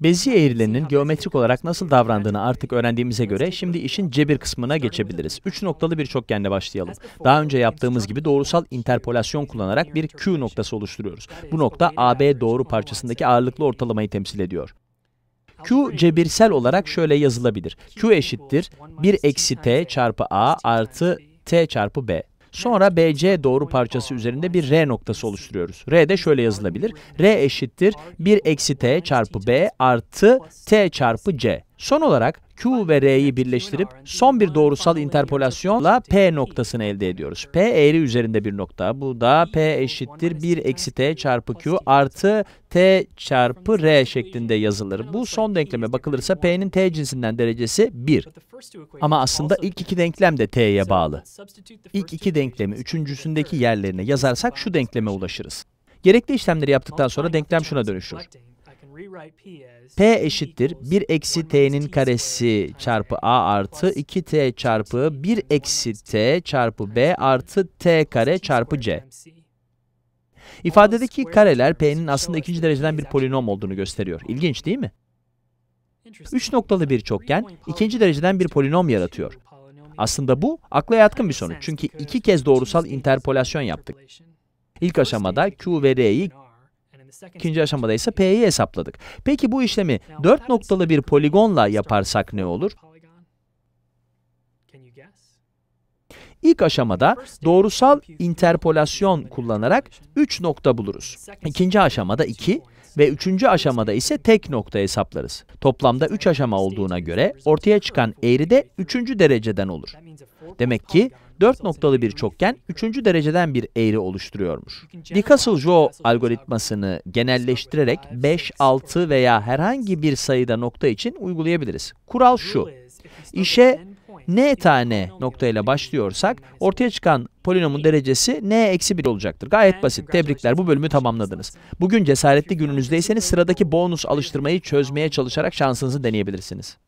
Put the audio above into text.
Bezi eğrilerinin geometrik olarak nasıl davrandığını artık öğrendiğimize göre şimdi işin cebir kısmına geçebiliriz. Üç noktalı bir çokgenle başlayalım. Daha önce yaptığımız gibi doğrusal interpolasyon kullanarak bir Q noktası oluşturuyoruz. Bu nokta AB doğru parçasındaki ağırlıklı ortalamayı temsil ediyor. Q cebirsel olarak şöyle yazılabilir. Q eşittir 1 eksi t çarpı a artı t çarpı b. Sonra BC doğru parçası üzerinde bir R noktası oluşturuyoruz. R de şöyle yazılabilir. R eşittir 1 eksi T çarpı B artı T çarpı C. Son olarak Q ve R'yi birleştirip son bir doğrusal interpolasyonla P noktasını elde ediyoruz. P eğri üzerinde bir nokta. Bu da P eşittir 1 eksi T çarpı Q artı T çarpı R şeklinde yazılır. Bu son denkleme bakılırsa P'nin T cinsinden derecesi 1. Ama aslında ilk iki denklem de T'ye bağlı. İlk iki denklemi üçüncüsündeki yerlerine yazarsak şu denkleme ulaşırız. Gerekli işlemleri yaptıktan sonra denklem şuna dönüşür. P eşittir 1 eksi t'nin karesi çarpı a artı 2t çarpı 1 eksi t çarpı b artı t kare çarpı c. İfadedeki kareler p'nin aslında ikinci dereceden bir polinom olduğunu gösteriyor. İlginç değil mi? Üç noktalı bir çokgen ikinci dereceden bir polinom yaratıyor. Aslında bu akla yatkın bir sonuç çünkü iki kez doğrusal interpolasyon yaptık. İlk aşamada Q ve R'yi İkinci aşamada ise P'yi hesapladık. Peki bu işlemi dört noktalı bir poligonla yaparsak ne olur? İlk aşamada doğrusal interpolasyon kullanarak 3 nokta buluruz. İkinci aşamada 2 ve üçüncü aşamada ise tek nokta hesaplarız. Toplamda 3 aşama olduğuna göre ortaya çıkan eğri de 3. dereceden olur. Demek ki dört noktalı bir çokgen üçüncü dereceden bir eğri oluşturuyormuş. Dicastle-Joe algoritmasını genelleştirerek 5, 6 veya herhangi bir sayıda nokta için uygulayabiliriz. Kural şu, işe n tane noktayla başlıyorsak ortaya çıkan polinomun derecesi n eksi 1 olacaktır. Gayet basit. Tebrikler bu bölümü tamamladınız. Bugün cesaretli gününüzdeyseniz sıradaki bonus alıştırmayı çözmeye çalışarak şansınızı deneyebilirsiniz.